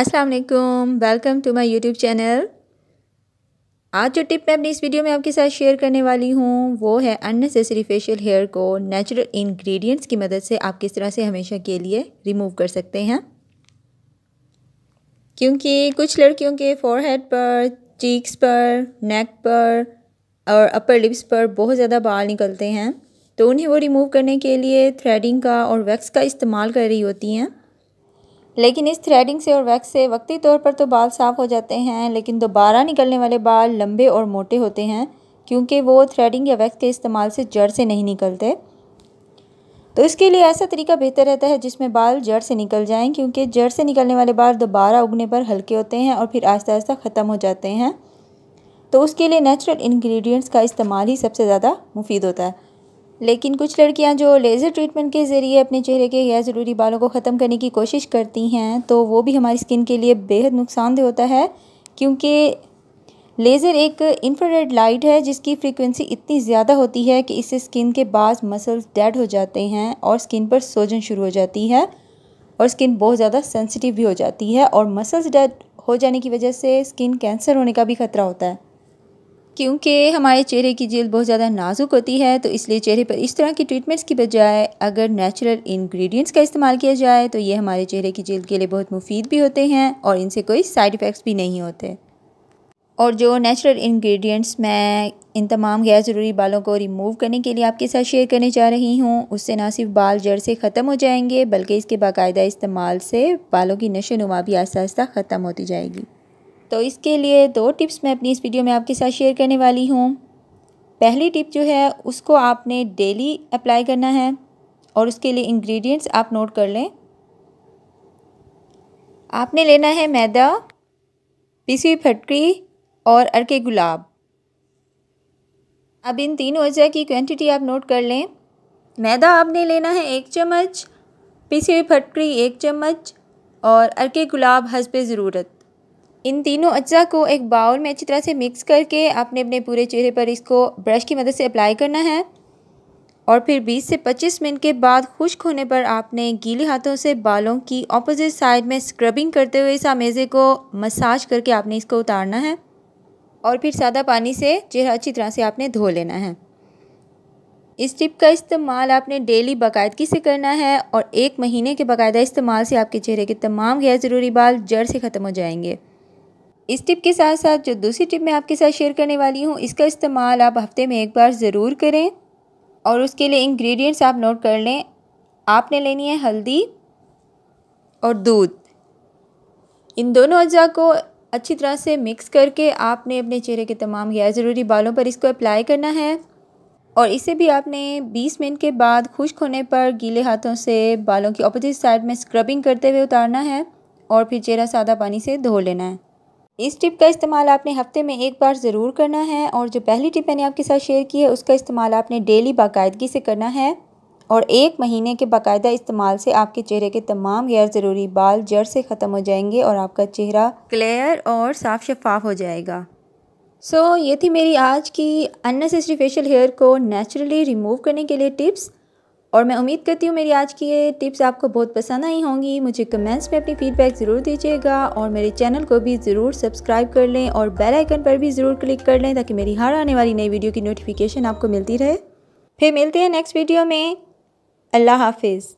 अस्सलाम वालेकुम welcome to my YouTube channel आज जो टिप मैं अपनी इस वीडियो में आपके साथ शेयर करने वाली हूँ वो है अननेसेसरी फेशियल हेयर को नेचुरल इंग्रेडिएंट्स की मदद से आप किस तरह से हमेशा के लिए रिमूव कर सकते हैं क्योंकि कुछ लड़कियों के फोरहेड पर चीक्स पर नेक पर और अपर लिप्स पर बहुत ज़्यादा बाल निकलते हैं तो उन्हें वो रिमूव करने के लिए थ्रेडिंग का और वैक्स का इस्तेमाल कर रही होती हैं लेकिन इस थ्रेडिंग से और वैक्स से वक्ती तौर पर तो बाल साफ़ हो जाते हैं लेकिन दोबारा निकलने वाले बाल लंबे और मोटे होते हैं क्योंकि वो थ्रेडिंग या वैक्स के इस्तेमाल से जड़ से नहीं निकलते तो इसके लिए ऐसा तरीका बेहतर रहता है जिसमें बाल जड़ से निकल जाएं क्योंकि जड़ से निकलने वाले बाल दोबारा उगने पर हल्के होते हैं और फिर आहिस्ता आहिस्ता ख़त्म हो जाते हैं तो उसके लिए नेचुरल इन्ग्रीडियंट्स का इस्तेमाल ही सबसे ज़्यादा मुफीद होता है लेकिन कुछ लड़कियां जो लेज़र ट्रीटमेंट के ज़रिए अपने चेहरे के गैर ज़रूरी बालों को ख़त्म करने की कोशिश करती हैं तो वो भी हमारी स्किन के लिए बेहद नुकसानदेह होता है क्योंकि लेज़र एक इंफ्रारेड लाइट है जिसकी फ्रीक्वेंसी इतनी ज़्यादा होती है कि इससे स्किन के बाद मसल्स डेड हो जाते हैं और स्किन पर सोजन शुरू हो जाती है और स्किन बहुत ज़्यादा सेंसिटिव भी हो जाती है और मसल्स डेड हो जाने की वजह से स्किन कैंसर होने का भी खतरा होता है क्योंकि हमारे चेहरे की जेल बहुत ज़्यादा नाजुक होती है तो इसलिए चेहरे पर इस तरह की ट्रीटमेंट्स की बजाय अगर नेचुरल इंग्रेडिएंट्स का इस्तेमाल किया जाए तो ये हमारे चेहरे की जेल के लिए बहुत मुफीद भी होते हैं और इनसे कोई साइड इफ़ेक्ट्स भी नहीं होते और जो नेचुरल इंग्रेडिएंट्स मैं इन तमाम गैर ज़रूरी बालों को रिमूव करने के लिए आपके साथ शेयर करने जा रही हूँ उससे ना सिर्फ बाल जड़ से ख़त्म हो जाएंगे बल्कि इसके बाकायदा इस्तेमाल से बालों की नशो भी आहिस्ता आहिस्ता ख़त्म होती जाएगी तो इसके लिए दो टिप्स मैं अपनी इस वीडियो में आपके साथ शेयर करने वाली हूँ पहली टिप जो है उसको आपने डेली अप्लाई करना है और उसके लिए इंग्रेडिएंट्स आप नोट कर लें आपने लेना है मैदा पीसी हुई फटकरी और अरके गुलाब अब इन तीनों अज़ा की क्वांटिटी आप नोट कर लें मैदा आपने लेना है एक चम्मच पीसी हुई फटकरी एक चम्मच और अरके गुलाब हंसब ज़रूरत इन तीनों अज्जा को एक बाउल में अच्छी तरह से मिक्स करके आपने अपने पूरे चेहरे पर इसको ब्रश की मदद से अप्लाई करना है और फिर 20 से 25 मिनट के बाद खुश्क होने पर आपने गीले हाथों से बालों की ऑपोजिट साइड में स्क्रबिंग करते हुए इस आमेज़े को मसाज करके आपने इसको उतारना है और फिर सादा पानी से चेहरा अच्छी तरह से आपने धो लेना है इस टिप का इस्तेमाल आपने डेली बाकायदगी से करना है और एक महीने के बाकायदा इस्तेमाल से आपके चेहरे के तमाम गैर ज़रूरी बाल जड़ से ख़त्म हो जाएंगे इस टिप के साथ साथ जो दूसरी टिप मैं आपके साथ शेयर करने वाली हूँ इसका इस्तेमाल आप हफ्ते में एक बार ज़रूर करें और उसके लिए इंग्रेडिएंट्स आप नोट कर लें आपने लेनी है हल्दी और दूध इन दोनों अज्जा को अच्छी तरह से मिक्स करके आपने अपने चेहरे के तमाम गैर ज़रूरी बालों पर इसको अप्लाई करना है और इसे भी आपने 20 मिनट के बाद खुश्क होने पर गीले हाथों से बालों की अपोजिट साइड में स्क्रबिंग करते हुए उतारना है और फिर चेहरा सादा पानी से धो लेना है इस टिप का इस्तेमाल आपने हफ्ते में एक बार ज़रूर करना है और जो पहली टिप मैंने आपके साथ शेयर की है उसका इस्तेमाल आपने डेली बाकायदगी से करना है और एक महीने के बाकायदा इस्तेमाल से आपके चेहरे के तमाम गैर ज़रूरी बाल जड़ से ख़त्म हो जाएंगे और आपका चेहरा क्लियर और साफ शफाफ हो जाएगा सो so, ये थी मेरी आज की अननेसेसरी फेशियल हेयर को नेचुरली रिमूव करने के लिए टिप्स और मैं उम्मीद करती हूँ मेरी आज की ये टिप्स आपको बहुत पसंद आई होंगी मुझे कमेंट्स में अपनी फीडबैक ज़रूर दीजिएगा और मेरे चैनल को भी ज़रूर सब्सक्राइब कर लें और बेल आइकन पर भी ज़रूर क्लिक कर लें ताकि मेरी हर आने वाली नई वीडियो की नोटिफिकेशन आपको मिलती रहे फिर मिलते हैं नेक्स्ट वीडियो में अल्लाह हाफिज़